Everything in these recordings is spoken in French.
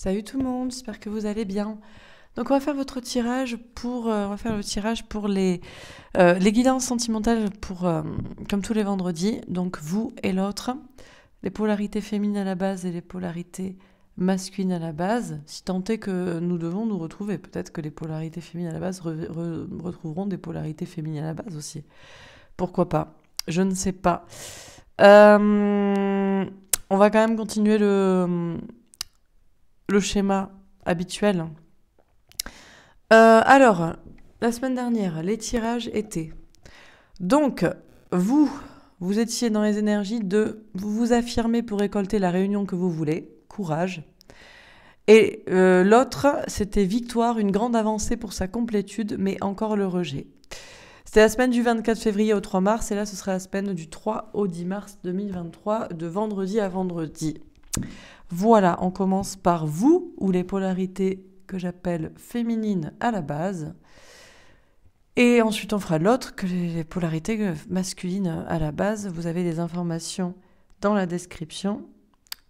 Salut tout le monde, j'espère que vous allez bien. Donc on va faire votre tirage pour euh, on va faire le tirage pour les euh, les guidances sentimentales pour euh, comme tous les vendredis, donc vous et l'autre, les polarités féminines à la base et les polarités masculines à la base, si tant est que nous devons nous retrouver, peut-être que les polarités féminines à la base retrouveront des polarités féminines à la base aussi. Pourquoi pas Je ne sais pas. on va quand même continuer le le schéma habituel. Euh, alors, la semaine dernière, les tirages étaient. Donc, vous, vous étiez dans les énergies de vous vous affirmer pour récolter la réunion que vous voulez, courage. Et euh, l'autre, c'était victoire, une grande avancée pour sa complétude, mais encore le rejet. C'était la semaine du 24 février au 3 mars, et là, ce sera la semaine du 3 au 10 mars 2023, de vendredi à vendredi. Voilà, on commence par vous, ou les polarités que j'appelle féminines à la base. Et ensuite, on fera l'autre, que les polarités masculines à la base. Vous avez des informations dans la description.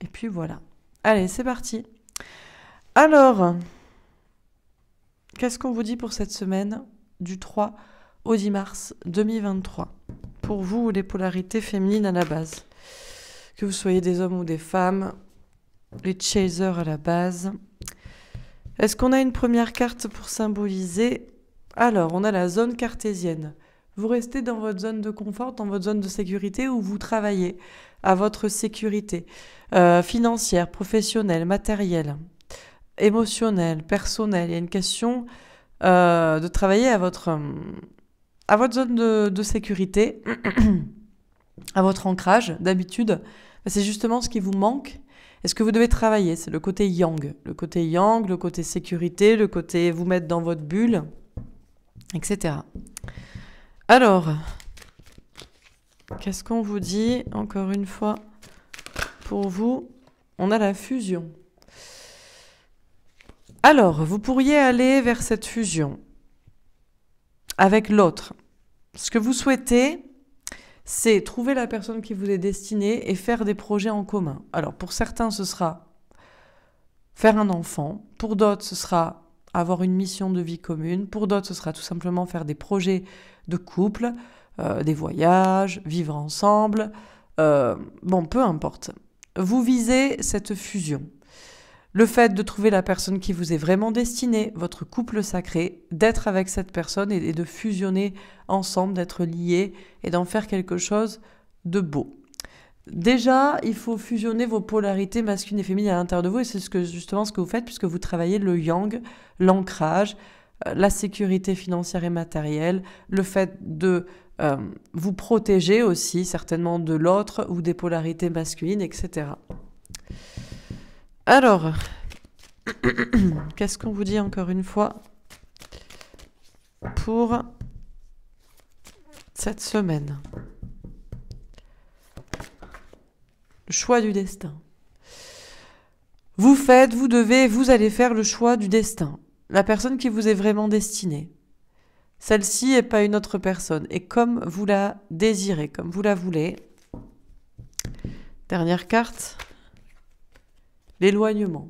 Et puis voilà. Allez, c'est parti. Alors, qu'est-ce qu'on vous dit pour cette semaine du 3 au 10 mars 2023 Pour vous, les polarités féminines à la base. Que vous soyez des hommes ou des femmes, les chasers à la base. Est-ce qu'on a une première carte pour symboliser Alors, on a la zone cartésienne. Vous restez dans votre zone de confort, dans votre zone de sécurité où vous travaillez à votre sécurité euh, financière, professionnelle, matérielle, émotionnelle, personnelle. Il y a une question euh, de travailler à votre, à votre zone de sécurité, à votre ancrage d'habitude. C'est justement ce qui vous manque est-ce que vous devez travailler C'est le côté yang. Le côté yang, le côté sécurité, le côté vous mettre dans votre bulle, etc. Alors, qu'est-ce qu'on vous dit encore une fois pour vous On a la fusion. Alors, vous pourriez aller vers cette fusion avec l'autre. Ce que vous souhaitez, c'est trouver la personne qui vous est destinée et faire des projets en commun. Alors pour certains, ce sera faire un enfant, pour d'autres, ce sera avoir une mission de vie commune, pour d'autres, ce sera tout simplement faire des projets de couple, euh, des voyages, vivre ensemble, euh, bon, peu importe. Vous visez cette fusion. Le fait de trouver la personne qui vous est vraiment destinée, votre couple sacré, d'être avec cette personne et de fusionner ensemble, d'être liés et d'en faire quelque chose de beau. Déjà, il faut fusionner vos polarités masculines et féminines à l'intérieur de vous et c'est justement ce que vous faites puisque vous travaillez le yang, l'ancrage, euh, la sécurité financière et matérielle, le fait de euh, vous protéger aussi certainement de l'autre ou des polarités masculines, etc. Alors, qu'est-ce qu'on vous dit encore une fois pour cette semaine Le choix du destin. Vous faites, vous devez, vous allez faire le choix du destin. La personne qui vous est vraiment destinée. Celle-ci n'est pas une autre personne. Et comme vous la désirez, comme vous la voulez. Dernière carte l'éloignement.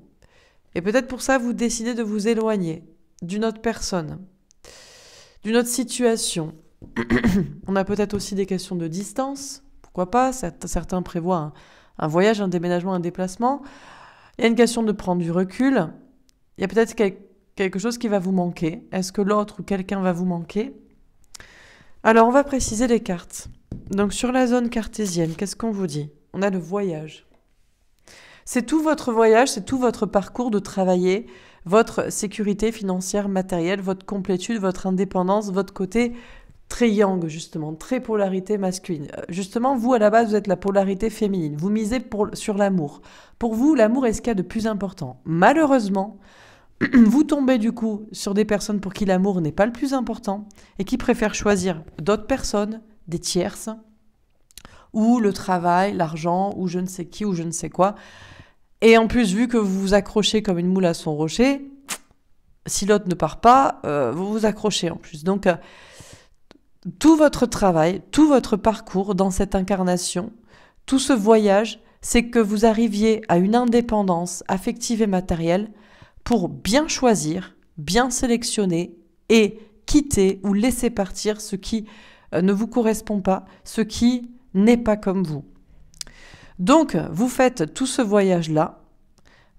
Et peut-être pour ça, vous décidez de vous éloigner d'une autre personne, d'une autre situation. On a peut-être aussi des questions de distance, pourquoi pas, certains prévoient un, voyage, un déménagement, un déplacement. Il y a une question de prendre du recul, il y a peut-être quelque chose qui va vous manquer. Est-ce que l'autre ou quelqu'un va vous manquer Alors, on va préciser les cartes. Donc, sur la zone cartésienne, qu'est-ce qu'on vous dit On a le voyage. C'est tout votre voyage, c'est tout votre parcours de travailler, votre sécurité financière matérielle, votre complétude, votre indépendance, votre côté très yang justement, très polarité masculine. Euh, justement, vous à la base, vous êtes la polarité féminine. Vous misez sur l'amour. Pour vous, l'amour est ce qu'il y a de plus important. Malheureusement, vous tombez du coup sur des personnes pour qui l'amour n'est pas le plus important et qui préfèrent choisir d'autres personnes, des tierces, ou le travail, l'argent, ou je ne sais qui, ou je ne sais quoi, et en plus, vu que vous vous accrochez comme une moule à son rocher, si l'autre ne part pas, euh, vous vous accrochez en plus. Donc, euh, tout votre travail, tout votre parcours dans cette incarnation, tout ce voyage, c'est que vous arriviez à une indépendance affective et matérielle pour bien choisir, bien sélectionner et quitter ou laisser partir ce qui euh, ne vous correspond pas, ce qui n'est pas comme vous. Donc, vous faites tout ce voyage-là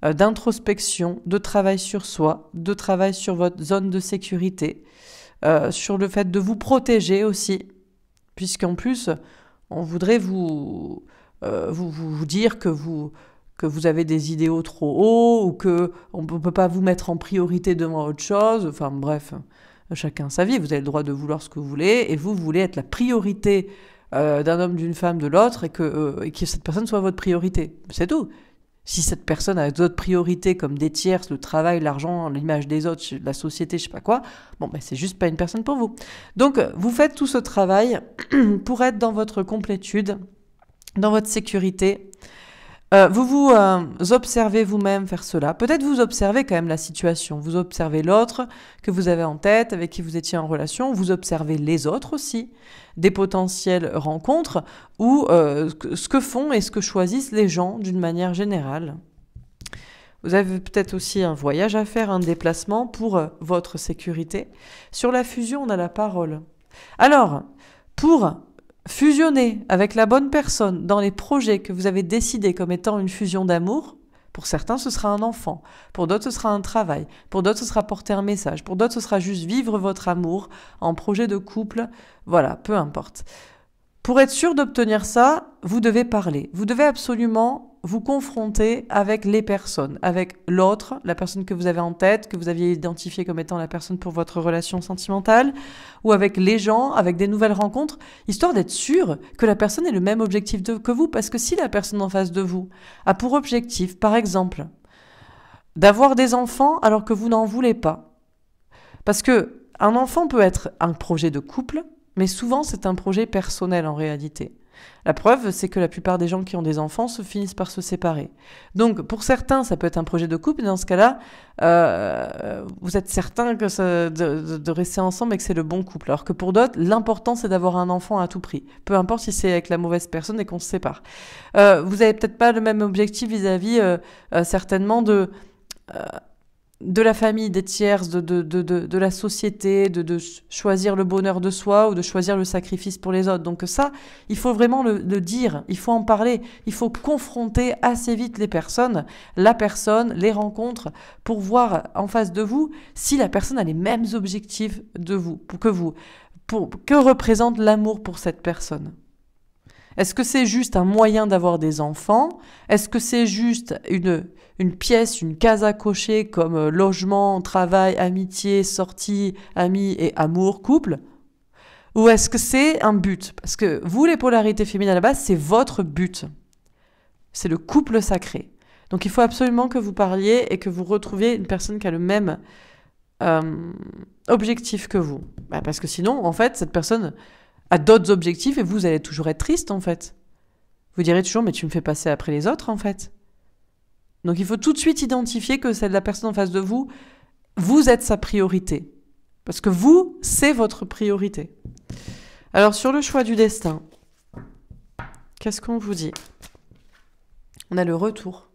euh, d'introspection, de travail sur soi, de travail sur votre zone de sécurité, euh, sur le fait de vous protéger aussi, puisqu'en plus, on voudrait euh, vous, vous, dire que vous, que vous avez des idéaux trop hauts ou que on ne peut pas vous mettre en priorité devant autre chose. Enfin bref, chacun sa vie, vous avez le droit de vouloir ce que vous voulez et vous voulez être la priorité euh, d'un homme, d'une femme, de l'autre, euh, et, que cette personne soit votre priorité. C'est tout. Si cette personne a d'autres priorités comme des tierces, le travail, l'argent, l'image des autres, la société, je sais pas quoi, bon, ben, c'est juste pas une personne pour vous. Donc, vous faites tout ce travail pour être dans votre complétude, dans votre sécurité, euh, vous vous euh, observez vous-même faire cela. Peut-être vous observez quand même la situation. Vous observez l'autre que vous avez en tête, avec qui vous étiez en relation. Vous observez les autres aussi, des potentielles rencontres ou euh, ce que font et ce que choisissent les gens d'une manière générale. Vous avez peut-être aussi un voyage à faire, un déplacement pour votre sécurité. Sur la fusion, on a la parole. Alors, pour fusionner avec la bonne personne dans les projets que vous avez décidé comme étant une fusion d'amour, pour certains, ce sera un enfant, pour d'autres, ce sera un travail, pour d'autres, ce sera porter un message, pour d'autres, ce sera juste vivre votre amour en projet de couple, voilà, peu importe. Pour être sûr d'obtenir ça, vous devez parler. Vous devez absolument vous confronter avec les personnes, avec l'autre, la personne que vous avez en tête, que vous aviez identifiée comme étant la personne pour votre relation sentimentale, ou avec les gens, avec des nouvelles rencontres, histoire d'être sûr que la personne ait le même objectif que vous, parce que si la personne en face de vous a pour objectif, par exemple, d'avoir des enfants alors que vous n'en voulez pas, parce que un enfant peut être un projet de couple, mais souvent c'est un projet personnel en réalité. La preuve, c'est que la plupart des gens qui ont des enfants se finissent par se séparer. Donc, pour certains, ça peut être un projet de couple, et dans ce cas-là, euh, vous êtes certain que de, rester ensemble et que c'est le bon couple. Alors que pour d'autres, l'important, c'est d'avoir un enfant à tout prix. Peu importe si c'est avec la mauvaise personne et qu'on se sépare. Euh, vous n'avez peut-être pas le même objectif vis-à-vis, euh, certainement, de de la famille, des tiers, de, de, de, de la société, de, choisir le bonheur de soi ou de choisir le sacrifice pour les autres. Donc ça, il faut vraiment le, dire, il faut en parler, il faut confronter assez vite les personnes, la personne, les rencontres, pour voir en face de vous si la personne a les mêmes objectifs de vous, que vous. Pour, que représente l'amour pour cette personne Est-ce que c'est juste un moyen d'avoir des enfants Est-ce que c'est juste une une pièce, une case à cocher comme euh, logement, travail, amitié, sortie, amis et amour, couple Ou est-ce que c'est un but Parce que vous, les polarités féminines à la base, c'est votre but. C'est le couple sacré. Donc il faut absolument que vous parliez et que vous retrouviez une personne qui a le même euh, objectif que vous. Bah, parce que sinon, en fait, cette personne a d'autres objectifs et vous allez toujours être triste, en fait. Vous direz toujours, mais tu me fais passer après les autres, en fait. Donc il faut tout de suite identifier que celle de la personne en face de vous, vous êtes sa priorité. Parce que vous, c'est votre priorité. Alors sur le choix du destin, qu'est-ce qu'on vous dit On a le retour.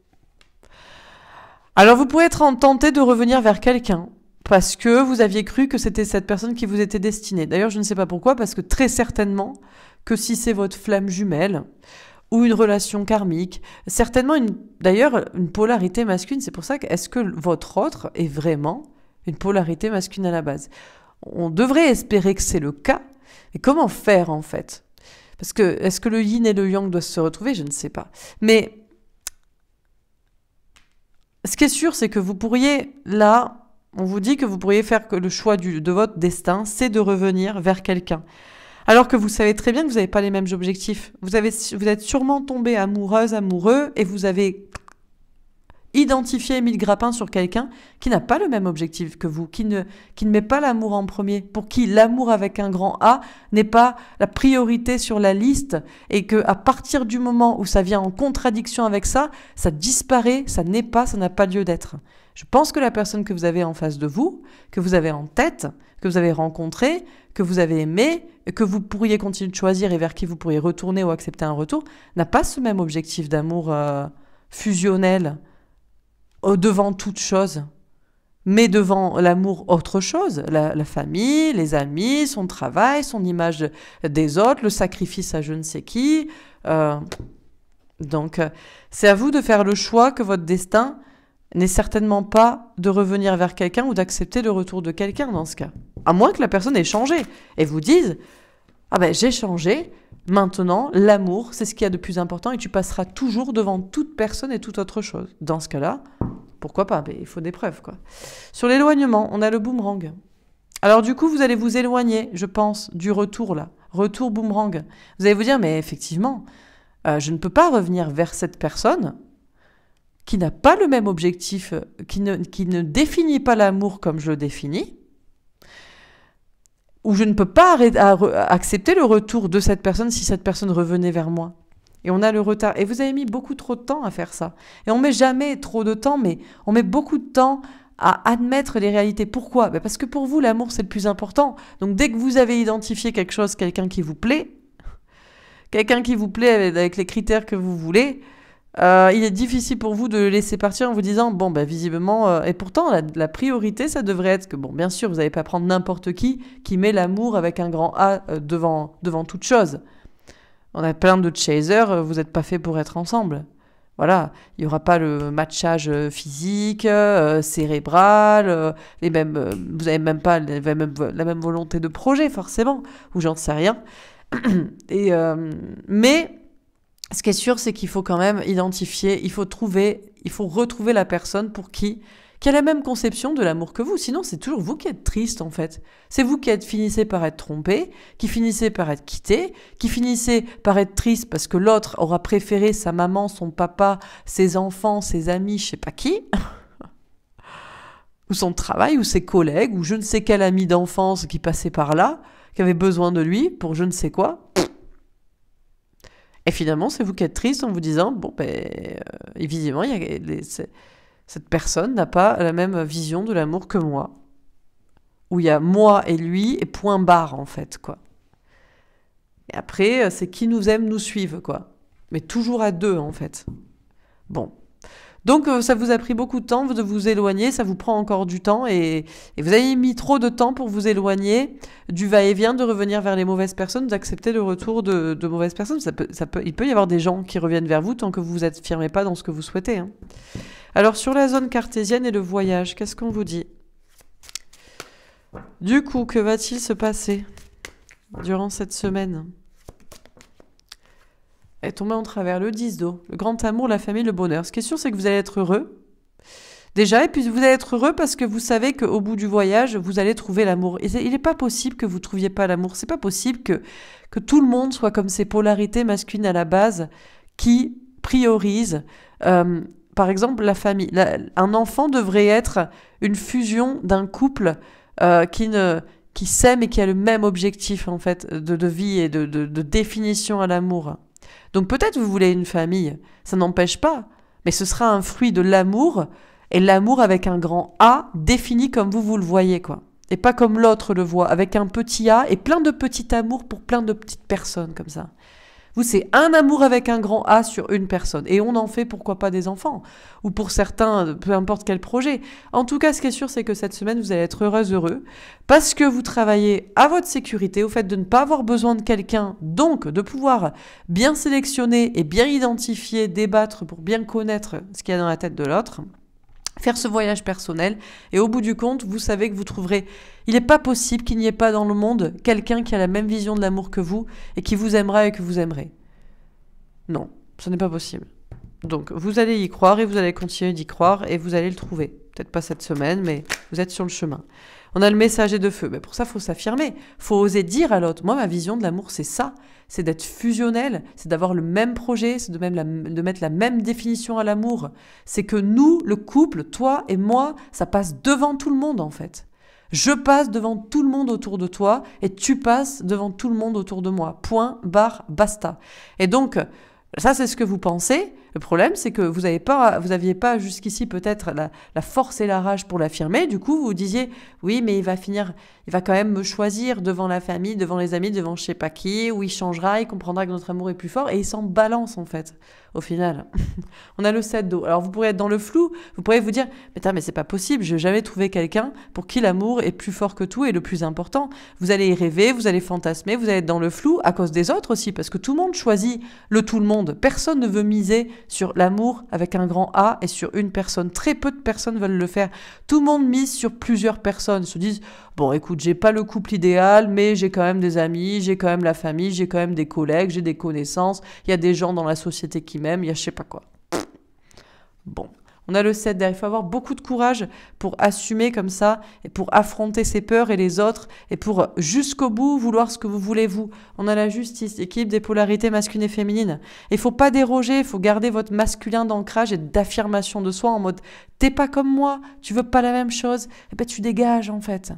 Alors vous pouvez être tenté de revenir vers quelqu'un parce que vous aviez cru que c'était cette personne qui vous était destinée. D'ailleurs, je ne sais pas pourquoi, parce que très certainement que si c'est votre flamme jumelle, ou une relation karmique, certainement d'ailleurs une polarité masculine. C'est pour ça que est-ce que votre autre est vraiment une polarité masculine à la base On devrait espérer que c'est le cas, Et comment faire en fait Parce que est-ce que le yin et le yang doivent se retrouver Je ne sais pas. Mais ce qui est sûr, c'est que vous pourriez, là, on vous dit que vous pourriez faire que le choix du, de votre destin, c'est de revenir vers quelqu'un. Alors que vous savez très bien que vous n'avez pas les mêmes objectifs. Vous, êtes sûrement tombé amoureuse, amoureux, et vous avez identifié mille Grappin sur quelqu'un qui n'a pas le même objectif que vous, qui ne, qui ne met pas l'amour en premier, pour qui l'amour avec un grand A n'est pas la priorité sur la liste et que à partir du moment où ça vient en contradiction avec ça, ça disparaît, ça n'est pas, ça n'a pas lieu d'être. Je pense que la personne que vous avez en face de vous, que vous avez en tête, que vous avez rencontré, que vous avez aimé, que vous pourriez continuer de choisir et vers qui vous pourriez retourner ou accepter un retour, n'a pas ce même objectif d'amour euh, fusionnel euh, devant toute chose, mais devant l'amour autre chose, la, famille, les amis, son travail, son image des autres, le sacrifice à je ne sais qui. Euh, donc, c'est à vous de faire le choix que votre destin n'est certainement pas de revenir vers quelqu'un ou d'accepter le retour de quelqu'un dans ce cas. À moins que la personne ait changé et vous dise Ah ben j'ai changé, maintenant l'amour c'est ce qu'il y a de plus important et tu passeras toujours devant toute personne et toute autre chose. Dans ce cas-là, pourquoi pas Mais ben, il faut des preuves quoi. Sur l'éloignement, on a le boomerang. Alors du coup, vous allez vous éloigner, je pense, du retour là. Retour boomerang. Vous allez vous dire, mais effectivement, euh, je ne peux pas revenir vers cette personne qui n'a pas le même objectif, euh, qui ne, définit pas l'amour comme je le définis, où je ne peux pas accepter le retour de cette personne si cette personne revenait vers moi. Et on a le retard. Et vous avez mis beaucoup trop de temps à faire ça. Et on met jamais trop de temps, mais on met beaucoup de temps à admettre les réalités. Pourquoi bah, Parce que pour vous, l'amour, c'est le plus important. Donc dès que vous avez identifié quelque chose, quelqu'un qui vous plaît, quelqu'un qui vous plaît avec les critères que vous voulez, euh, il est difficile pour vous de le laisser partir en vous disant bon bah visiblement euh, et pourtant la, priorité ça devrait être que bon bien sûr vous n'allez pas prendre n'importe qui qui met l'amour avec un grand A euh, devant devant toute chose. On a plein de chasers, vous n'êtes pas fait pour être ensemble. Voilà, il n'y aura pas le matchage physique, cérébral, les mêmes, vous n'avez même pas la même, la même, volonté de projet forcément, ou j'en sais rien. Et mais ce qui est sûr, c'est qu'il faut quand même identifier, il faut trouver, il faut retrouver la personne pour qui qui a la même conception de l'amour que vous. Sinon, c'est toujours vous qui êtes triste, en fait. C'est vous qui êtes, finissez par être trompé, qui finissez par être quitté, qui finissez par être triste parce que l'autre aura préféré sa maman, son papa, ses enfants, ses amis, je sais pas qui, ou son travail, ou ses collègues, ou je ne sais quel ami d'enfance qui passait par là, qui avait besoin de lui pour je ne sais quoi. Et finalement, c'est vous qui êtes triste en vous disant, bon, ben, évidemment, euh, cette personne n'a pas la même vision de l'amour que moi. Où il y a moi et lui, et point barre, en fait, quoi. Et après, euh, c'est qui nous aime nous suive, quoi. Mais toujours à deux, en fait. Bon, donc euh, ça vous a pris beaucoup de temps de vous éloigner, ça vous prend encore du temps et, vous avez mis trop de temps pour vous éloigner du va-et-vient, de revenir vers les mauvaises personnes, d'accepter le retour de, mauvaises personnes. Ça peut, il peut y avoir des gens qui reviennent vers vous tant que vous ne vous affirmez pas dans ce que vous souhaitez. Hein. Alors sur la zone cartésienne et le voyage, qu'est-ce qu'on vous dit Du coup, que va-t-il se passer durant cette semaine est tombée en travers. Le 10 d'eau, le grand amour, la famille, le bonheur. Ce qui est sûr, c'est que vous allez être heureux. Déjà, et puis vous allez être heureux parce que vous savez qu'au bout du voyage, vous allez trouver l'amour. il n'est pas possible que vous ne trouviez pas l'amour. C'est pas possible que, que tout le monde soit comme ces polarités masculines à la base qui priorisent, euh, par exemple, la famille. un enfant devrait être une fusion d'un couple euh, qui ne qui s'aime et qui a le même objectif en fait de, de vie et de, de définition à l'amour. Donc peut-être vous voulez une famille, ça n'empêche pas, mais ce sera un fruit de l'amour, et l'amour avec un grand A, défini comme vous, vous le voyez, quoi. Et pas comme l'autre le voit, avec un petit A et plein de petits amours pour plein de petites personnes, comme ça. Vous, c'est un amour avec un grand A sur une personne. Et on en fait, pourquoi pas, des enfants. Ou pour certains, peu importe quel projet. En tout cas, ce qui est sûr, c'est que cette semaine, vous allez être heureuse, heureux. Parce que vous travaillez à votre sécurité, au fait de ne pas avoir besoin de quelqu'un. Donc, de pouvoir bien sélectionner et bien identifier, débattre pour bien connaître ce qu'il y a dans la tête de l'autre faire ce voyage personnel. Et au bout du compte, vous savez que vous trouverez... Il n'est pas possible qu'il n'y ait pas dans le monde quelqu'un qui a la même vision de l'amour que vous et qui vous aimera et que vous aimerez. Non, ce n'est pas possible. Donc vous allez y croire et vous allez continuer d'y croire et vous allez le trouver. Peut-être pas cette semaine, mais vous êtes sur le chemin. On a le messager de feu. Mais pour ça, faut s'affirmer. Faut oser dire à l'autre. Moi, ma vision de l'amour, c'est ça. C'est d'être fusionnel. C'est d'avoir le même projet. C'est de, même de mettre la même définition à l'amour. C'est que nous, le couple, toi et moi, ça passe devant tout le monde, en fait. Je passe devant tout le monde autour de toi et tu passes devant tout le monde autour de moi. Point, barre, basta. Et donc, ça, c'est ce que vous pensez. Le problème, c'est que vous n'aviez pas, vous aviez pas jusqu'ici peut-être la, force et la rage pour l'affirmer. Du coup, vous disiez, oui, mais il va finir, il va quand même me choisir devant la famille, devant les amis, devant je sais pas qui, où il changera, il comprendra que notre amour est plus fort, et il s'en balance en fait. Au final, on a le 7 d'eau. Alors vous pourrez être dans le flou, vous pourrez vous dire, mais mais c'est pas possible, je n'ai jamais trouvé quelqu'un pour qui l'amour est plus fort que tout et le plus important. Vous allez y rêver, vous allez fantasmer, vous allez être dans le flou à cause des autres aussi, parce que tout le monde choisit le tout le monde. Personne ne veut miser sur l'amour avec un grand A et sur une personne. Très peu de personnes veulent le faire. Tout le monde mise sur plusieurs personnes, se disent bon écoute, j'ai pas le couple idéal, mais j'ai quand même des amis, j'ai quand même la famille, j'ai quand même des collègues, j'ai des connaissances, il y a des gens dans la société qui m'aiment, il y a je sais pas quoi. Bon. On a le 7 Il faut avoir beaucoup de courage pour assumer comme ça, et pour affronter ses peurs et les autres, et pour jusqu'au bout vouloir ce que vous voulez vous. On a la justice, équipe des polarités masculines et féminines. Il faut pas déroger, il faut garder votre masculin d'ancrage et d'affirmation de soi en mode t'es pas comme moi, tu veux pas la même chose, et eh ben tu dégages en fait.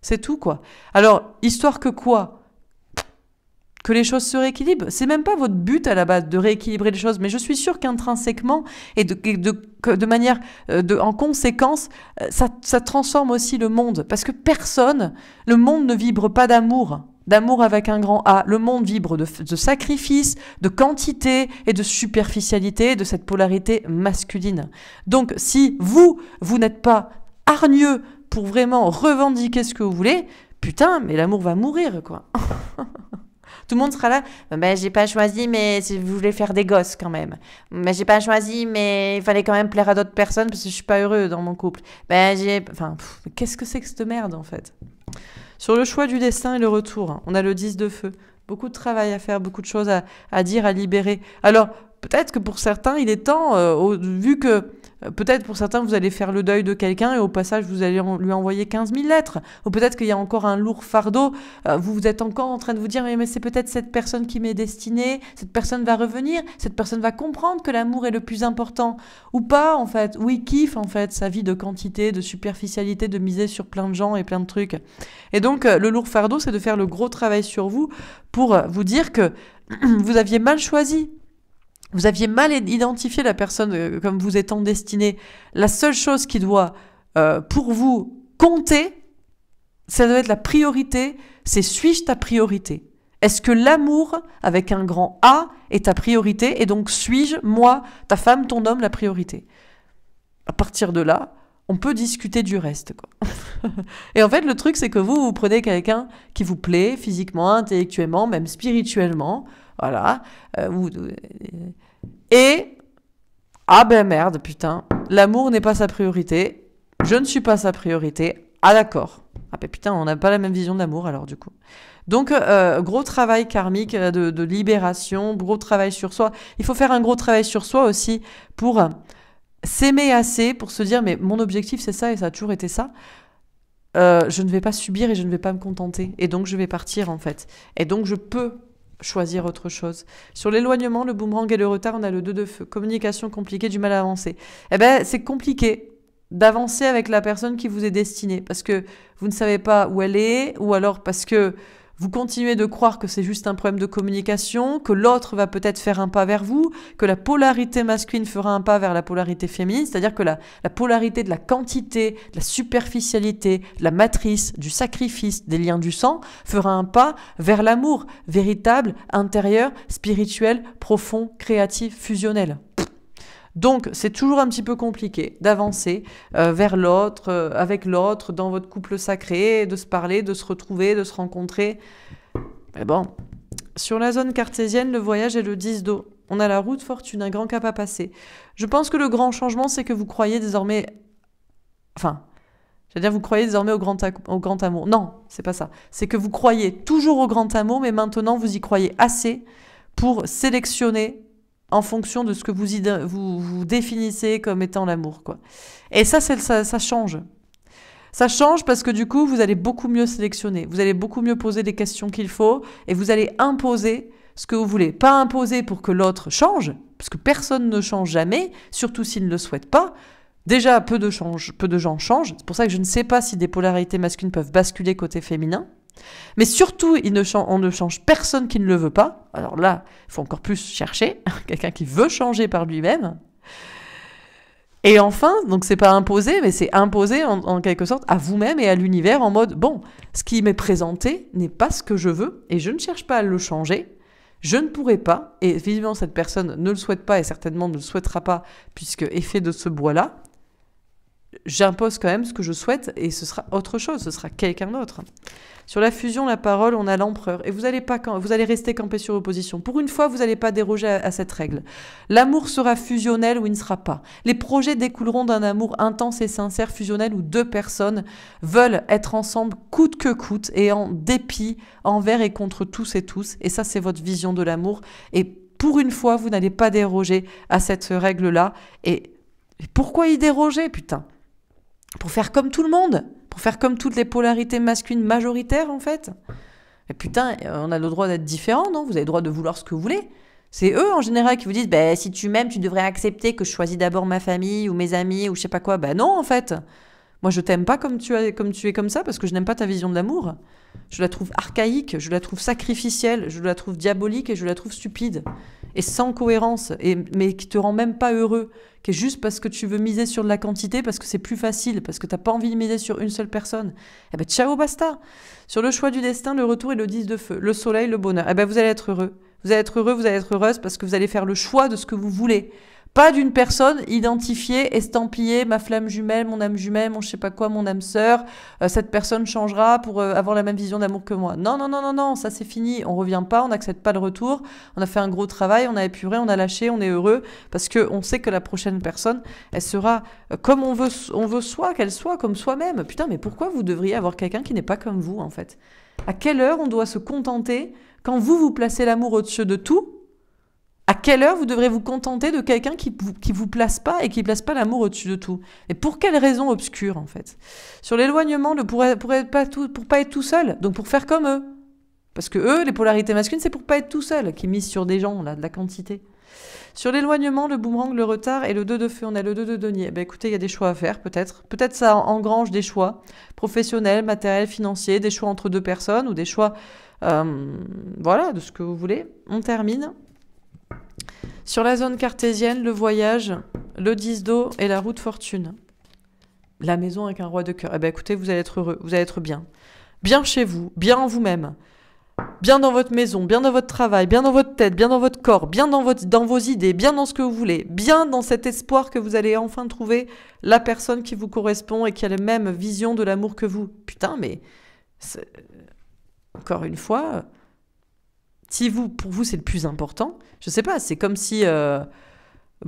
C'est tout quoi. Alors, histoire que quoi que les choses se rééquilibrent. C'est même pas votre but à la base de rééquilibrer les choses, mais je suis sûre qu'intrinsèquement et de, manière, euh, en conséquence, euh, ça, transforme aussi le monde. Parce que personne, le monde ne vibre pas d'amour d'amour avec un grand A. Le monde vibre de, de sacrifice, de quantité et de superficialité, de cette polarité masculine. Donc si vous, vous n'êtes pas hargneux pour vraiment revendiquer ce que vous voulez, putain, mais l'amour va mourir, quoi. Tout le monde sera là. Ben, j'ai pas choisi, mais vous voulez faire des gosses quand même. Mais bah, j'ai pas choisi, mais il fallait quand même plaire à d'autres personnes parce que je suis pas heureux dans mon couple. Ben, j'ai. Enfin, qu'est-ce que c'est que cette merde en fait Sur le choix du destin et le retour, hein, on a le 10 de feu. Beaucoup de travail à faire, beaucoup de choses à, dire, à libérer. Alors, peut-être que pour certains, il est temps, euh, vu que euh, peut-être pour certains, vous allez faire le deuil de quelqu'un et au passage, vous allez lui envoyer 15 000 lettres. Ou peut-être qu'il y a encore un lourd fardeau. Euh, vous vous êtes encore en train de vous dire, mais, c'est peut-être cette personne qui m'est destinée, cette personne va revenir, cette personne va comprendre que l'amour est le plus important. Ou pas, en fait. oui kiffe, en fait, sa vie de quantité, de superficialité, de miser sur plein de gens et plein de trucs. Et donc, euh, le lourd fardeau, c'est de faire le gros travail sur vous pour vous dire que vous aviez mal choisi vous aviez mal identifié la personne euh, comme vous étant destinée, la seule chose qui doit euh, pour vous compter, ça doit être la priorité, c'est suis-je ta priorité Est-ce que l'amour avec un grand A est ta priorité et donc suis-je, moi, ta femme, ton homme, la priorité À partir de là, on peut discuter du reste. et en fait, le truc, c'est que vous, vous prenez quelqu'un qui vous plaît physiquement, intellectuellement, même spirituellement, voilà. Euh, euh, et, ah ben merde, putain, l'amour n'est pas sa priorité, je ne suis pas sa priorité, ah d'accord. Ah ben putain, on n'a pas la même vision d'amour alors du coup. Donc, euh, gros travail karmique de, libération, gros travail sur soi. Il faut faire un gros travail sur soi aussi pour s'aimer assez, pour se dire, mais mon objectif c'est ça et ça a toujours été ça. je ne vais pas subir et je ne vais pas me contenter. Et donc, je vais partir en fait. Et donc, je peux choisir autre chose. Sur l'éloignement, le boomerang et le retard, on a le deux de feu. Communication compliquée, du mal à avancer. Eh ben, c'est compliqué d'avancer avec la personne qui vous est destinée parce que vous ne savez pas où elle est ou alors parce que vous continuez de croire que c'est juste un problème de communication, que l'autre va peut-être faire un pas vers vous, que la polarité masculine fera un pas vers la polarité féminine, c'est-à-dire que la, la polarité de la quantité, de la superficialité, de la matrice, du sacrifice, des liens du sang, fera un pas vers l'amour véritable, intérieur, spirituel, profond, créatif, fusionnel. Donc, c'est toujours un petit peu compliqué d'avancer euh, vers l'autre, euh, avec l'autre, dans votre couple sacré, de se parler, de se retrouver, de se rencontrer. Mais bon, sur la zone cartésienne, le voyage est le 10 d'eau. On a la route fortune, un grand cap à passer. Je pense que le grand changement, c'est que vous croyez désormais... Enfin, c'est-à-dire vous croyez désormais au grand, au grand amour. Non, c'est pas ça. C'est que vous croyez toujours au grand amour, mais maintenant vous y croyez assez pour sélectionner en fonction de ce que vous, vous, définissez comme étant l'amour. quoi. Et ça, ça, ça change. Ça change parce que du coup, vous allez beaucoup mieux sélectionner, vous allez beaucoup mieux poser les questions qu'il faut et vous allez imposer ce que vous voulez. Pas imposer pour que l'autre change, parce que personne ne change jamais, surtout s'il ne le souhaite pas. Déjà, peu de, change, peu de gens changent. C'est pour ça que je ne sais pas si des polarités masculines peuvent basculer côté féminin. Mais surtout, on ne change personne qui ne le veut pas. Alors là, il faut encore plus chercher quelqu'un qui veut changer par lui-même. Et enfin, donc c'est pas imposé, mais c'est imposé en, quelque sorte à vous-même et à l'univers en mode bon, ce qui m'est présenté n'est pas ce que je veux et je ne cherche pas à le changer. Je ne pourrai pas, et évidemment cette personne ne le souhaite pas et certainement ne le souhaitera pas, puisque effet de ce bois-là, j'impose quand même ce que je souhaite et ce sera autre chose, ce sera quelqu'un d'autre. Sur la fusion, la parole, on a l'empereur. Et vous allez, pas, vous allez rester campé sur opposition. Pour une fois, vous n'allez pas déroger à, cette règle. L'amour sera fusionnel ou il ne sera pas. Les projets découleront d'un amour intense et sincère, fusionnel, où deux personnes veulent être ensemble coûte que coûte et en dépit envers et contre tous et tous. Et ça, c'est votre vision de l'amour. Et pour une fois, vous n'allez pas déroger à cette règle-là. et pourquoi y déroger, putain pour faire comme tout le monde Pour faire comme toutes les polarités masculines majoritaires, en fait Mais putain, euh, on a le droit d'être différent, non Vous avez le droit de vouloir ce que vous voulez. C'est eux, en général, qui vous disent bah, si tu m'aimes, tu devrais accepter que je choisis d'abord ma famille ou mes amis ou je sais pas quoi. Bah non, en fait moi, je t'aime pas comme tu, es comme ça parce que je n'aime pas ta vision de l'amour. Je la trouve archaïque, je la trouve sacrificielle, je la trouve diabolique et je la trouve stupide et sans cohérence, mais qui te rend même pas heureux, qui est juste parce que tu veux miser sur de la quantité, parce que c'est plus facile, parce que tu t'as pas envie de miser sur une seule personne. Eh ben, ciao, basta Sur le choix du destin, le retour et le 10 de feu, le soleil, le bonheur. Eh bien, vous allez être heureux. Vous allez être heureux, vous allez être heureuse parce que vous allez faire le choix de ce que vous voulez pas d'une personne identifiée, estampillée, ma flamme jumelle, mon âme jumelle, mon je sais pas quoi, mon âme sœur, euh, cette personne changera pour euh, avoir la même vision d'amour que moi. Non, non, non, non, non, ça c'est fini, on revient pas, on n'accepte pas le retour, on a fait un gros travail, on a épuré, on a lâché, on est heureux, parce que on sait que la prochaine personne, elle sera euh, comme on veut, on veut soi, qu'elle soit, comme soi-même. Putain, mais pourquoi vous devriez avoir quelqu'un qui n'est pas comme vous, en fait À quelle heure on doit se contenter quand vous vous placez l'amour au-dessus de tout à quelle heure vous devrez vous contenter de quelqu'un qui vous place pas et qui place pas l'amour au-dessus de tout Et pour quelle raison obscure en fait Sur l'éloignement, pour, pour, pas tout, pour pas être tout seul, donc pour faire comme eux. Parce que eux, les polarités masculines, c'est pour pas être tout seul, qui mise sur des gens, là, de la quantité. Sur l'éloignement, le boomerang, le retard et le 2 de feu, on a le 2 de denier. Eh ben écoutez, il y a des choix à faire, peut-être. Peut-être ça engrange des choix professionnels, matériels, financiers, des choix entre deux personnes ou des choix, euh, voilà, de ce que vous voulez. On termine. Sur la zone cartésienne, le voyage, le 10 d'eau et la route fortune. La maison avec un roi de cœur. Eh bien écoutez, vous allez être heureux, vous allez être bien. Bien chez vous, bien en vous-même. Bien dans votre maison, bien dans votre travail, bien dans votre tête, bien dans votre corps, bien dans, dans vos idées, bien dans ce que vous voulez, bien dans cet espoir que vous allez enfin trouver la personne qui vous correspond et qui a la même vision de l'amour que vous. Putain, mais encore une fois, si vous, pour vous, c'est le plus important, je sais pas, c'est comme si. Euh,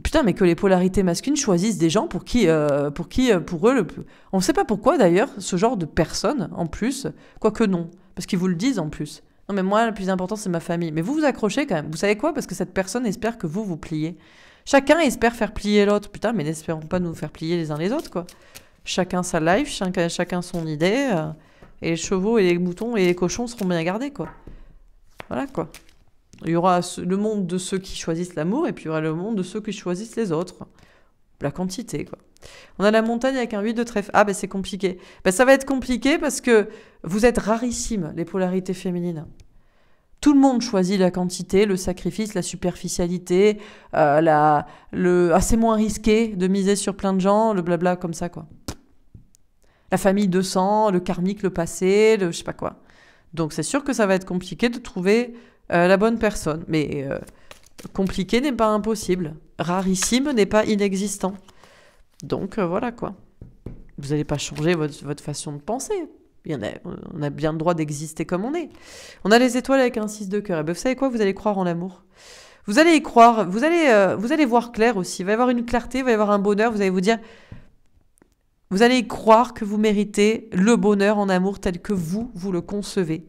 putain, mais que les polarités masculines choisissent des gens pour qui, euh, pour, qui euh, pour eux, le plus... on ne sait pas pourquoi d'ailleurs, ce genre de personnes, en plus, quoique non, parce qu'ils vous le disent en plus. Non, mais moi, le plus important, c'est ma famille. Mais vous vous accrochez quand même. Vous savez quoi Parce que cette personne espère que vous vous pliez. Chacun espère faire plier l'autre. Putain, mais n'espérons pas nous faire plier les uns les autres, quoi. Chacun sa life, chacun, chacun son idée. et les chevaux et les moutons et les cochons seront bien gardés, quoi. Voilà quoi. Il y aura le monde de ceux qui choisissent l'amour et puis il y aura le monde de ceux qui choisissent les autres. La quantité, quoi. On a la montagne avec un 8 de trèfle. Ah, ben c'est compliqué. Ben ça va être compliqué parce que vous êtes rarissimes, les polarités féminines. Tout le monde choisit la quantité, le sacrifice, la superficialité, euh, la, le assez ah, moins risqué de miser sur plein de gens, le blabla comme ça, quoi. La famille de sang le karmique, le passé, le je sais pas quoi. Donc c'est sûr que ça va être compliqué de trouver euh, la bonne personne. Mais euh, compliqué n'est pas impossible. Rarissime n'est pas inexistant. Donc euh, voilà quoi. Vous n'allez pas changer votre, façon de penser. on a bien le droit d'exister comme on est. On a les étoiles avec un 6 de cœur. Et eh bien, vous savez quoi Vous allez croire en l'amour. Vous allez y croire. Vous allez, vous allez voir clair aussi. Il va y avoir une clarté, il va y avoir un bonheur. Vous allez vous dire vous allez croire que vous méritez le bonheur en amour tel que vous, vous le concevez.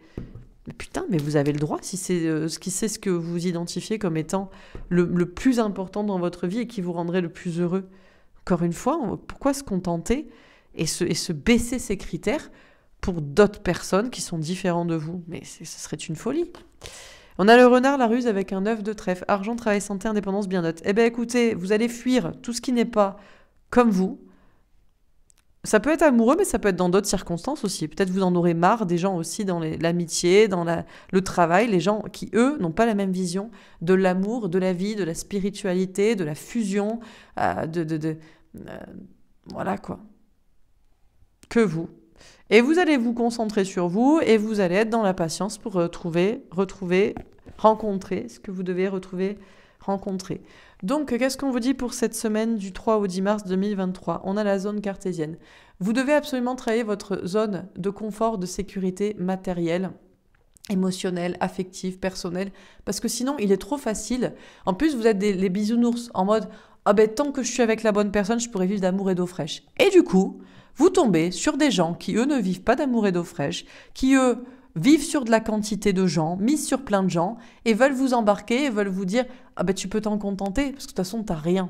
Mais putain, mais vous avez le droit si c'est euh, ce qui ce que vous identifiez comme étant le, plus important dans votre vie et qui vous rendrait le plus heureux. Encore une fois, pourquoi se contenter et se, et se baisser ces critères pour d'autres personnes qui sont différentes de vous Mais ce serait une folie. On a le renard, la ruse avec un œuf de trèfle, argent, travail, santé, indépendance, bien note. Eh bien écoutez, vous allez fuir tout ce qui n'est pas comme vous, ça peut être amoureux, mais ça peut être dans d'autres circonstances aussi. Peut-être vous en aurez marre des gens aussi dans l'amitié, dans le travail, les gens qui, eux, n'ont pas la même vision de l'amour, de la vie, de la spiritualité, de la fusion, euh, de... Euh, voilà quoi. Que vous. Et vous allez vous concentrer sur vous et vous allez être dans la patience pour retrouver, euh, retrouver, rencontrer ce que vous devez retrouver rencontrer. Donc, qu'est-ce qu'on vous dit pour cette semaine du 3 au 10 mars 2023 On a la zone cartésienne. Vous devez absolument travailler votre zone de confort, de sécurité matérielle émotionnelle, affective, personnelle, parce que sinon il est trop facile. En plus, vous êtes les bisounours en mode ah ben tant que je suis avec la bonne personne, je pourrais vivre d'amour et d'eau fraîche. Et du coup, vous tombez sur des gens qui eux ne vivent pas d'amour et d'eau fraîche, qui eux vivent sur de la quantité de gens, mis sur plein de gens, et veulent vous embarquer, et veulent vous dire Ah ben tu peux t'en contenter, parce que de toute façon, t'as rien.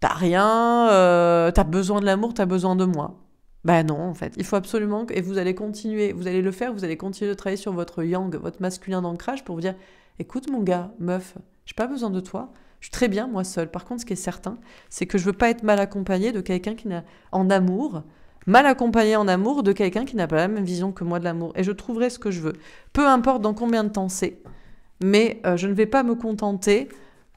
T'as rien, euh, t'as besoin de l'amour, t'as besoin de moi. Ben non, en fait. Il faut absolument Et vous allez continuer, vous allez le faire, vous allez continuer de travailler sur votre yang, votre masculin d'ancrage, pour vous dire Écoute, mon gars, meuf, j'ai pas besoin de toi. Je suis très bien moi seule. Par contre, ce qui est certain, c'est que je veux pas être mal accompagnée de quelqu'un qui n'a en amour, mal accompagnée en amour de quelqu'un qui n'a pas la même vision que moi de l'amour. Et je trouverai ce que je veux. Peu importe dans combien de temps c'est. Mais euh, je ne vais pas me contenter.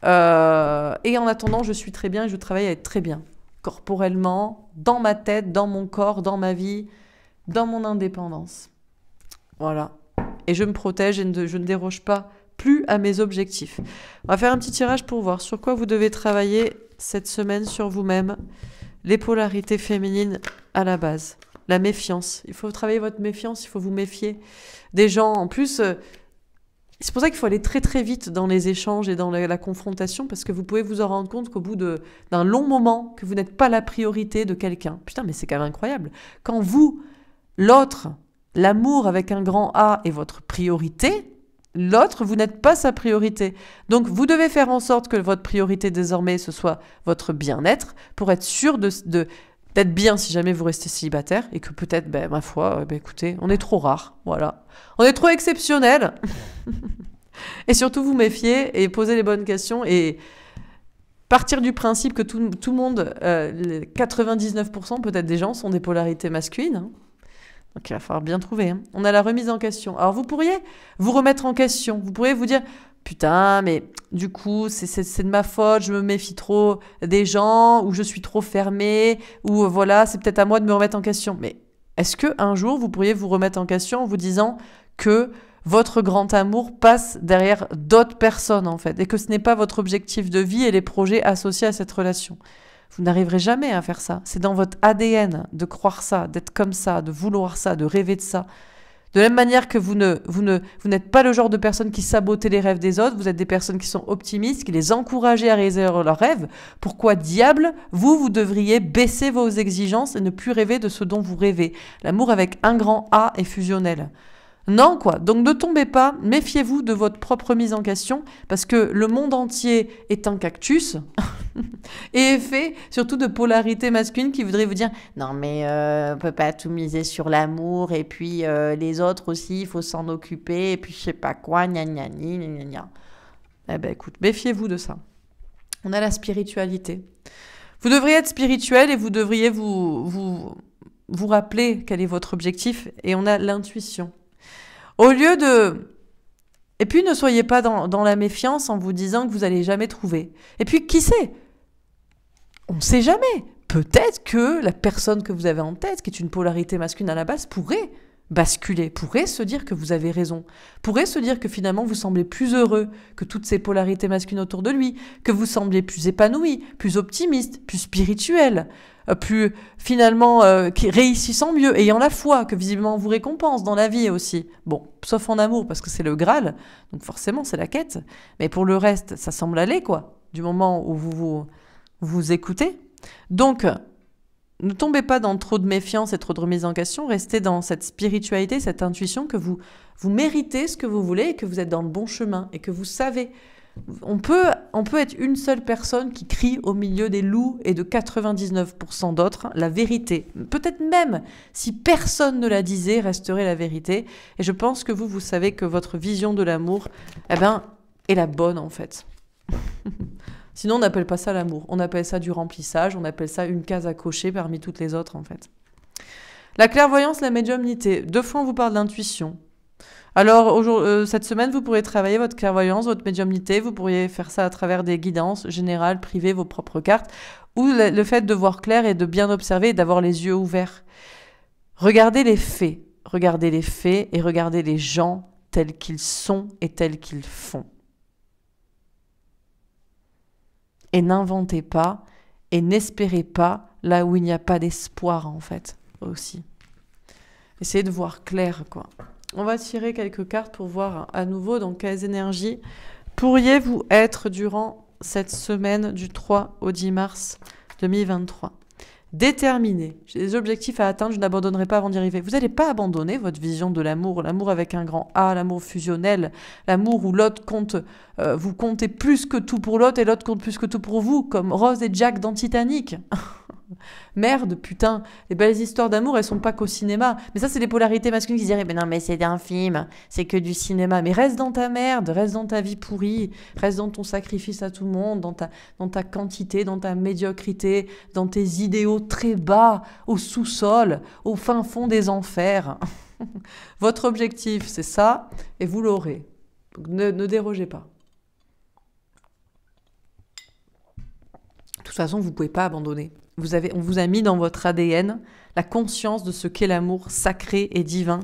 Euh, et en attendant, je suis très bien et je travaille à être très bien. Corporellement, dans ma tête, dans mon corps, dans ma vie, dans mon indépendance. Voilà. Et je me protège et je ne déroge pas plus à mes objectifs. On va faire un petit tirage pour voir sur quoi vous devez travailler cette semaine sur vous-même les polarités féminines à la base. La méfiance. Il faut travailler votre méfiance, il faut vous méfier des gens. En plus, euh, c'est pour ça qu'il faut aller très très vite dans les échanges et dans la, confrontation, parce que vous pouvez vous en rendre compte qu'au bout d'un long moment, que vous n'êtes pas la priorité de quelqu'un. Putain, mais c'est quand même incroyable. Quand vous, l'autre, l'amour avec un grand A est votre priorité, l'autre, vous n'êtes pas sa priorité. Donc vous devez faire en sorte que votre priorité désormais, ce soit votre bien-être, pour être sûr de, d'être bien si jamais vous restez célibataire et que peut-être, ben, ma foi, euh, ben, écoutez, on est trop rare, voilà. On est trop exceptionnel. et surtout, vous méfiez et posez les bonnes questions et partir du principe que tout, le monde, 99% euh, peut-être des gens sont des polarités masculines. Hein. Donc il va falloir bien trouver. Hein. On a la remise en question. Alors vous pourriez vous remettre en question. Vous pourriez vous dire putain, mais du coup, c'est de ma faute, je me méfie trop des gens, ou je suis trop fermée, ou voilà, c'est peut-être à moi de me remettre en question. Mais est-ce que un jour vous pourriez vous remettre en question en vous disant que votre grand amour passe derrière d'autres personnes en fait, et que ce n'est pas votre objectif de vie et les projets associés à cette relation. Vous n'arriverez jamais à faire ça. C'est dans votre ADN de croire ça, d'être comme ça, de vouloir ça, de rêver de ça. De la même manière que vous ne, vous n'êtes pas le genre de personne qui sabote les rêves des autres, vous êtes des personnes qui sont optimistes, qui les encouragent à réaliser leurs rêves. Pourquoi diable, vous, vous devriez baisser vos exigences et ne plus rêver de ce dont vous rêvez L'amour avec un grand A est fusionnel. Non, quoi. Donc ne tombez pas, méfiez-vous de votre propre mise en question, parce que le monde entier est un cactus, et est fait surtout de polarité masculine qui voudrait vous dire non, mais on euh, on peut pas tout miser sur l'amour, et puis euh, les autres aussi, il faut s'en occuper, et puis je sais pas quoi, gna gna gna gna Eh ben écoute, méfiez-vous de ça. On a la spiritualité. Vous devriez être spirituel et vous devriez vous, vous rappeler quel est votre objectif, et on a l'intuition. Au lieu de... Et puis ne soyez pas dans, la méfiance en vous disant que vous n'allez jamais trouver. Et puis qui sait On ne sait jamais. Peut-être que la personne que vous avez en tête, qui est une polarité masculine à la base, pourrait basculer, pourrait se dire que vous avez raison, pourrait se dire que finalement vous semblez plus heureux que toutes ces polarités masculines autour de lui, que vous semblez plus épanoui, plus optimiste, plus spirituel, euh, plus finalement euh, réussissant mieux, ayant la foi, que visiblement vous récompense dans la vie aussi. Bon, sauf en amour, parce que c'est le Graal, donc forcément c'est la quête, mais pour le reste, ça semble aller, quoi, du moment où vous vous, vous écoutez. Donc, ne tombez pas dans trop de méfiance et trop de remise en question, restez dans cette spiritualité, cette intuition que vous, vous méritez ce que vous voulez et que vous êtes dans le bon chemin et que vous savez. On peut, on peut être une seule personne qui crie au milieu des loups et de 99% d'autres la vérité. Peut-être même, si personne ne la disait, resterait la vérité. Et je pense que vous, vous savez que votre vision de l'amour eh ben, est la bonne en fait. Sinon, on n'appelle pas ça l'amour. On appelle ça du remplissage, on appelle ça une case à cocher parmi toutes les autres, en fait. La clairvoyance, la médiumnité. Deux fois, on vous parle d'intuition. Alors, euh, cette semaine, vous pourrez travailler votre clairvoyance, votre médiumnité. Vous pourriez faire ça à travers des guidances générales, privées, vos propres cartes, ou le, le fait de voir clair et de bien observer et d'avoir les yeux ouverts. Regardez les faits. Regardez les faits et regardez les gens tels qu'ils sont et tels qu'ils font. et n'inventez pas et n'espérez pas là où il n'y a pas d'espoir en fait aussi. Essayez de voir clair quoi. On va tirer quelques cartes pour voir à nouveau dans quelles énergies pourriez-vous être durant cette semaine du 3 au 10 mars 2023 déterminé. J'ai des objectifs à atteindre, je n'abandonnerai pas avant d'y arriver. Vous n'allez pas abandonner votre vision de l'amour, l'amour avec un grand A, l'amour fusionnel, l'amour où l'autre compte, euh, vous comptez plus que tout pour l'autre et l'autre compte plus que tout pour vous, comme Rose et Jack dans Titanic. Merde, putain, ben, les belles histoires d'amour, elles sont pas qu'au cinéma. Mais ça, c'est des polarités masculines qui diraient, mais non, mais c'est un film, c'est que du cinéma. Mais reste dans ta merde, reste dans ta vie pourrie, reste dans ton sacrifice à tout le monde, dans ta, dans ta quantité, dans ta médiocrité, dans tes idéaux très bas, au sous-sol, au fin fond des enfers. Votre objectif, c'est ça, et vous l'aurez. ne dérogez pas. toute façon, vous pouvez pas abandonner. Vous avez, on vous a mis dans votre ADN la conscience de ce qu'est l'amour sacré et divin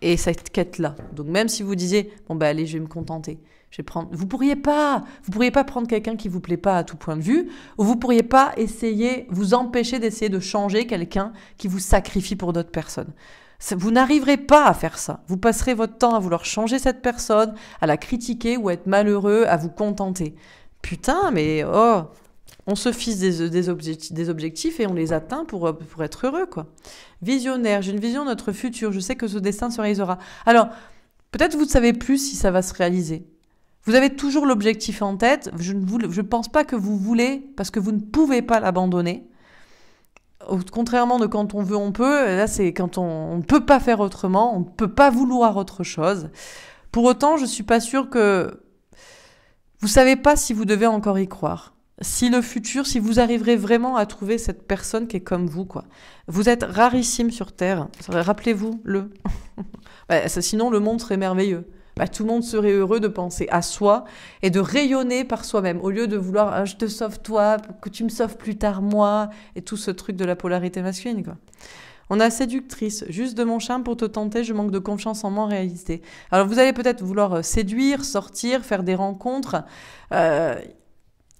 et cette quête-là. Donc même si vous disiez, bon ben allez, je vais me contenter, je vais prendre... Vous pourriez pas, vous pourriez pas prendre quelqu'un qui vous plaît pas à tout point de vue, ou vous pourriez pas essayer, vous empêcher d'essayer de changer quelqu'un qui vous sacrifie pour d'autres personnes. Vous n'arriverez pas à faire ça. Vous passerez votre temps à vouloir changer cette personne, à la critiquer ou être malheureux, à vous contenter. Putain, mais oh, on se fixe euh, des, objectifs, et on les atteint pour, euh, pour être heureux, quoi. Visionnaire, j'ai une vision de notre futur, je sais que ce destin se réalisera. Alors, peut-être vous ne savez plus si ça va se réaliser. Vous avez toujours l'objectif en tête, je ne pense pas que vous voulez, parce que vous ne pouvez pas l'abandonner. Contrairement de quand on veut, on peut, là c'est quand on ne peut pas faire autrement, on ne peut pas vouloir autre chose. Pour autant, je ne suis pas sûre que vous ne savez pas si vous devez encore y croire si le futur, si vous arriverez vraiment à trouver cette personne qui est comme vous, quoi. Vous êtes rarissime sur Terre. Rappelez-vous le. Bah, sinon, le monde serait merveilleux. Bah, tout le monde serait heureux de penser à soi et de rayonner par soi-même, au lieu de vouloir ah, je te sauve toi, que tu me sauves plus tard moi, et tout ce truc de la polarité masculine. Quoi. On a séductrice, juste de mon chien pour te tenter, je manque de confiance en moi en réalité. Alors vous allez peut-être vouloir euh, séduire, sortir, faire des rencontres. Euh,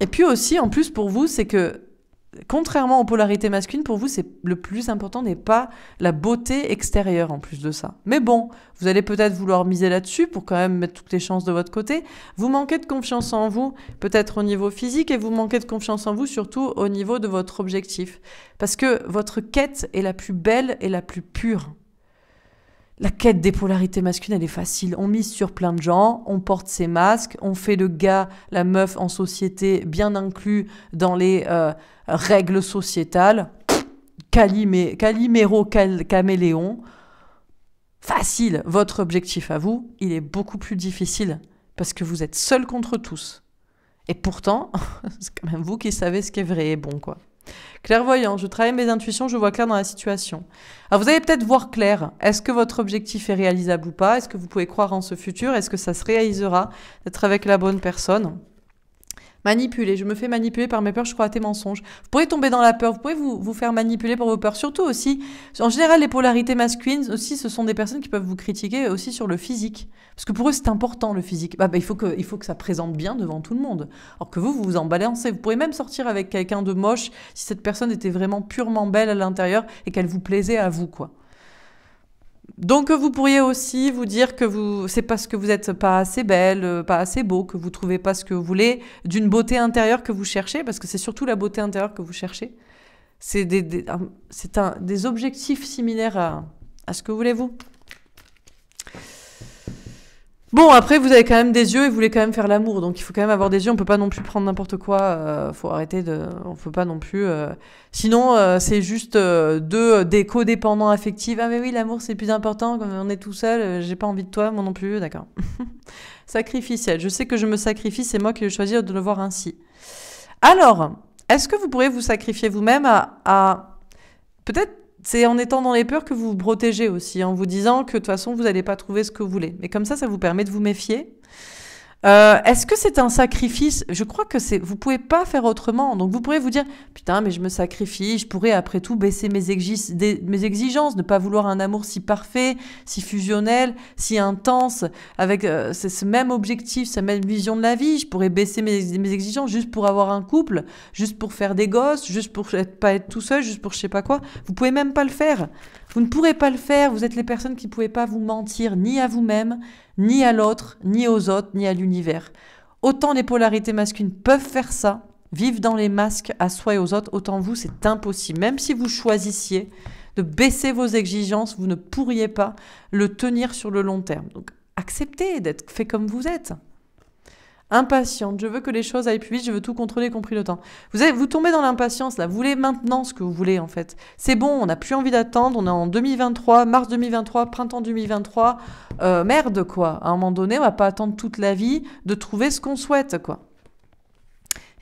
et puis aussi, en plus pour vous, c'est que contrairement aux polarités masculines, pour vous, c'est le plus important n'est pas la beauté extérieure en plus de ça. Mais bon, vous allez peut-être vouloir miser là-dessus pour quand même mettre toutes les chances de votre côté. Vous manquez de confiance en vous, peut-être au niveau physique, et vous manquez de confiance en vous surtout au niveau de votre objectif. Parce que votre quête est la plus belle et la plus pure. La quête des polarités masculines, elle est facile. On mise sur plein de gens, on porte ses masques, on fait le gars, la meuf en société bien inclus dans les euh, règles sociétales. Calimé, Calimero Caméléon. Facile. Votre objectif à vous, il est beaucoup plus difficile parce que vous êtes seul contre tous. Et pourtant, c'est quand même vous qui savez ce qui est vrai et bon, quoi. Clairvoyant, je travaille mes intuitions, je vois clair dans la situation. Alors vous allez peut-être voir clair. Est-ce que votre objectif est réalisable ou pas Est-ce que vous pouvez croire en ce futur Est-ce que ça se réalisera d'être avec la bonne personne manipuler. Je me fais manipuler par mes peurs, je crois à tes mensonges. Vous pourrez tomber dans la peur, vous pouvez vous, vous faire manipuler par vos peurs. Surtout aussi, en général, les polarités masculines aussi, ce sont des personnes qui peuvent vous critiquer aussi sur le physique. Parce que pour eux, c'est important le physique. Bah, bah, il, faut que, il faut que ça présente bien devant tout le monde. Alors que vous, vous vous en balancez. Vous pourrez même sortir avec quelqu'un de moche si cette personne était vraiment purement belle à l'intérieur et qu'elle vous plaisait à vous, quoi. Donc vous pourriez aussi vous dire que vous c'est parce que vous n'êtes pas assez belle, euh, pas assez beau, que vous trouvez pas ce que vous voulez, d'une beauté intérieure que vous cherchez, parce que c'est surtout la beauté intérieure que vous cherchez. C'est des, objectifs similaires à ce que voulez-vous. Bon, après, vous avez quand même des yeux et vous voulez quand même faire l'amour, donc il faut quand même avoir des yeux. On peut pas non plus prendre n'importe quoi. Il euh, faut arrêter de. On peut pas non plus. Euh. Sinon, euh, c'est juste deux des codépendants affectifs. Ah mais oui, l'amour c'est plus important. Quand on est tout seul, j'ai pas envie de toi, moi non plus. D'accord. Sacrificiel. Je sais que je me sacrifie. C'est moi qui vais choisir de le voir ainsi. Alors, est-ce que vous pourrez vous sacrifier vous-même à... peut-être c'est en étant dans les peurs que vous vous protégez aussi, en vous disant que de toute façon, vous n'allez pas trouver ce que vous voulez. Mais comme ça, ça vous permet de vous méfier euh, est-ce que c'est un sacrifice Je crois que c'est. Vous pouvez pas faire autrement. Donc vous pourrez vous dire putain, mais je me sacrifie. Je pourrais après tout baisser mes, exigences, ne pas vouloir un amour si parfait, si fusionnel, si intense, avec euh, ce même objectif, cette même vision de la vie. Je pourrais baisser mes, exigences juste pour avoir un couple, juste pour faire des gosses, juste pour ne pas être tout seul, juste pour je sais pas quoi. Vous pouvez même pas le faire. Vous ne pourrez pas le faire, vous êtes les personnes qui ne pouvez pas vous mentir ni à vous-même, ni à l'autre, ni aux autres, ni à l'univers. Autant les polarités masculines peuvent faire ça, vivre dans les masques à soi et aux autres, autant vous, c'est impossible. Même si vous choisissiez de baisser vos exigences, vous ne pourriez pas le tenir sur le long terme. Donc acceptez d'être fait comme vous êtes impatiente, je veux que les choses aillent plus vite, je veux tout contrôler, compris le temps. Vous, vous tombez dans l'impatience, là, vous voulez maintenant ce que vous voulez, en fait. C'est bon, on n'a plus envie d'attendre, on est en 2023, mars 2023, printemps 2023, euh, merde, quoi. À un moment donné, on va pas attendre toute la vie de trouver ce qu'on souhaite, quoi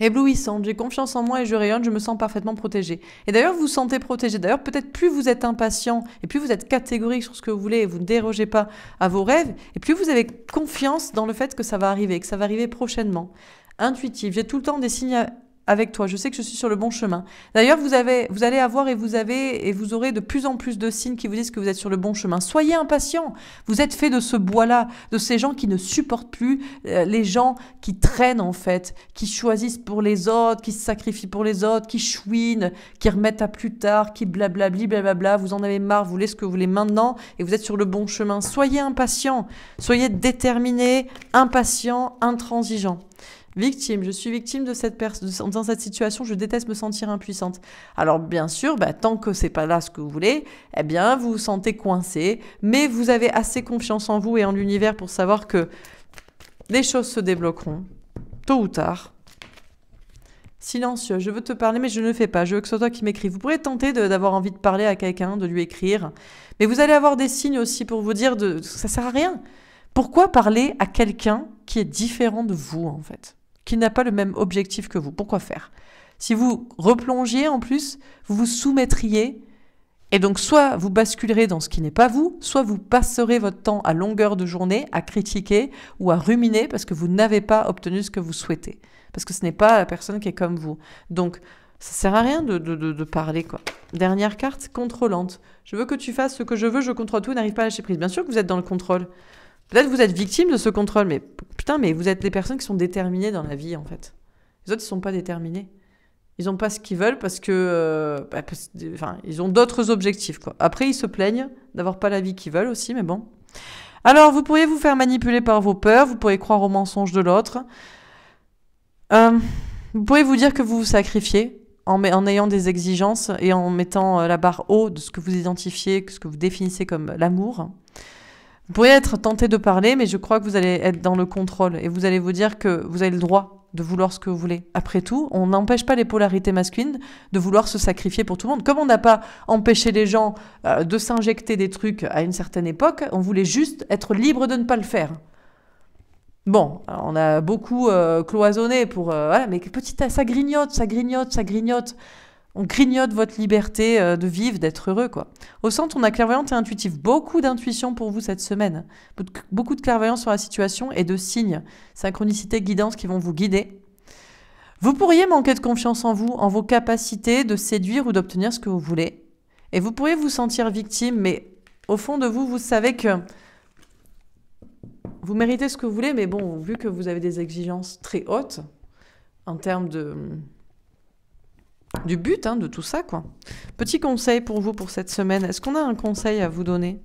éblouissante. J'ai confiance en moi et je rayonne, je me sens parfaitement protégée. Et d'ailleurs, vous vous sentez protégée. D'ailleurs, peut-être plus vous êtes impatient et plus vous êtes catégorique sur ce que vous voulez et vous ne dérogez pas à vos rêves, et plus vous avez confiance dans le fait que ça va arriver, que ça va arriver prochainement. Intuitif, j'ai tout le temps des signes avec toi. Je sais que je suis sur le bon chemin. D'ailleurs, vous, avez, vous allez avoir et vous avez et vous aurez de plus en plus de signes qui vous disent que vous êtes sur le bon chemin. Soyez impatient. Vous êtes fait de ce bois-là, de ces gens qui ne supportent plus, euh, les gens qui traînent en fait, qui choisissent pour les autres, qui se sacrifient pour les autres, qui chouinent, qui remettent à plus tard, qui blablabli, blablabla. Vous en avez marre, vous voulez ce que vous voulez maintenant et vous êtes sur le bon chemin. Soyez impatient. Soyez déterminé, impatient, intransigeant. Victime, je suis victime de cette personne, dans cette situation, je déteste me sentir impuissante. Alors bien sûr, bah, tant que c'est pas là ce que vous voulez, eh bien vous vous sentez coincé, mais vous avez assez confiance en vous et en l'univers pour savoir que les choses se débloqueront, tôt ou tard. Silencieux, je veux te parler mais je ne fais pas, je veux que ce soit toi qui m'écris. Vous pourrez tenter d'avoir envie de parler à quelqu'un, de lui écrire, mais vous allez avoir des signes aussi pour vous dire de ça sert à rien. Pourquoi parler à quelqu'un qui est différent de vous en fait qui n'a pas le même objectif que vous. Pourquoi faire Si vous replongiez en plus, vous vous soumettriez et donc soit vous basculerez dans ce qui n'est pas vous, soit vous passerez votre temps à longueur de journée à critiquer ou à ruminer parce que vous n'avez pas obtenu ce que vous souhaitez, parce que ce n'est pas la personne qui est comme vous. Donc ça sert à rien de, de, de, parler quoi. Dernière carte, contrôlante. Je veux que tu fasses ce que je veux, je contrôle tout, n'arrive pas à lâcher prise. Bien sûr que vous êtes dans le contrôle. Peut-être vous êtes victime de ce contrôle, mais putain, mais vous êtes des personnes qui sont déterminées dans la vie, en fait. Les autres, ils sont pas déterminés. Ils n'ont pas ce qu'ils veulent euh, bah, parce que. enfin, ils ont d'autres objectifs, quoi. Après, ils se plaignent d'avoir pas la vie qu'ils veulent aussi, mais bon. Alors, vous pourriez vous faire manipuler par vos peurs, vous pourriez croire aux mensonges de l'autre. Euh, vous pourriez vous dire que vous vous sacrifiez en, en, ayant des exigences et en mettant euh, la barre haut de ce que vous identifiez, ce que vous définissez comme l'amour. Vous pourriez être tenté de parler, mais je crois que vous allez être dans le contrôle et vous allez vous dire que vous avez le droit de vouloir ce que vous voulez. Après tout, on n'empêche pas les polarités masculines de vouloir se sacrifier pour tout le monde. Comme on n'a pas empêché les gens euh, de s'injecter des trucs à une certaine époque, on voulait juste être libre de ne pas le faire. Bon, on a beaucoup euh, cloisonné pour... Euh, mais ça grignote, ça grignote, ça grignote on grignote votre liberté euh, de vivre, d'être heureux, quoi. Au centre, on a clairvoyante et intuitive. Beaucoup d'intuition pour vous cette semaine. Beaucoup de clairvoyance sur la situation et de signes, synchronicité, guidance qui vont vous guider. Vous pourriez manquer de confiance en vous, en vos capacités de séduire ou d'obtenir ce que vous voulez. Et vous pourriez vous sentir victime, mais au fond de vous, vous savez que vous méritez ce que vous voulez, mais bon, vu que vous avez des exigences très hautes en termes de du but hein, de tout ça, quoi. Petit conseil pour vous pour cette semaine. Est-ce qu'on a un conseil à vous donner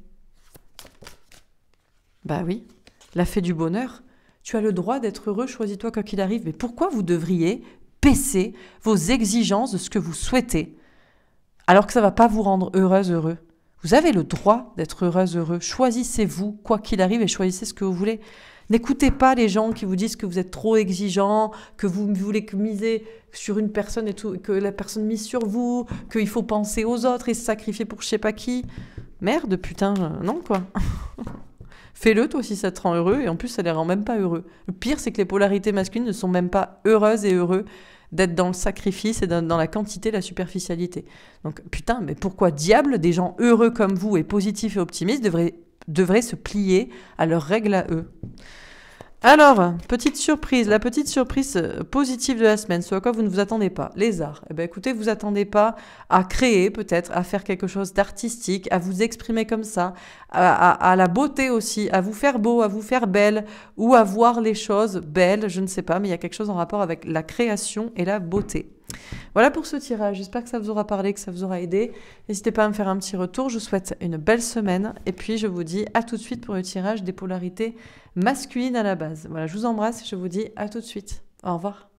Bah oui, la fée du bonheur. Tu as le droit d'être heureux, choisis-toi quoi qu'il arrive. Mais pourquoi vous devriez baisser vos exigences de ce que vous souhaitez alors que ça va pas vous rendre heureuse, heureux Vous avez le droit d'être heureuse, heureux. Choisissez-vous quoi qu'il arrive et choisissez ce que vous voulez. N'écoutez pas les gens qui vous disent que vous êtes trop exigeant, que vous voulez miser sur une personne et tout, que la personne mise sur vous, qu'il faut penser aux autres et se sacrifier pour je sais pas qui. Merde, putain, euh, non quoi. Fais-le toi si ça te rend heureux et en plus ça les rend même pas heureux. Le pire c'est que les polarités masculines ne sont même pas heureuses et heureux d'être dans le sacrifice et dans la quantité, la superficialité. Donc putain, mais pourquoi diable des gens heureux comme vous et positifs et optimistes devraient devraient se plier à leurs règles à eux. Alors, petite surprise, la petite surprise euh, positive de la semaine, ce à quoi vous ne vous attendez pas, les arts. Eh bien, écoutez, vous attendez pas à créer peut-être, à faire quelque chose d'artistique, à vous exprimer comme ça, à, à, la beauté aussi, à vous faire beau, à vous faire belle, ou à voir les choses belles, je ne sais pas, mais il y a quelque chose en rapport avec la création et la beauté. Voilà pour ce tirage. J'espère que ça vous aura parlé, que ça vous aura aidé. N'hésitez pas à me faire un petit retour. Je vous souhaite une belle semaine. Et puis, je vous dis à tout de suite pour le tirage des polarités masculines à la base. Voilà, je vous embrasse et je vous dis à tout de suite. Au revoir.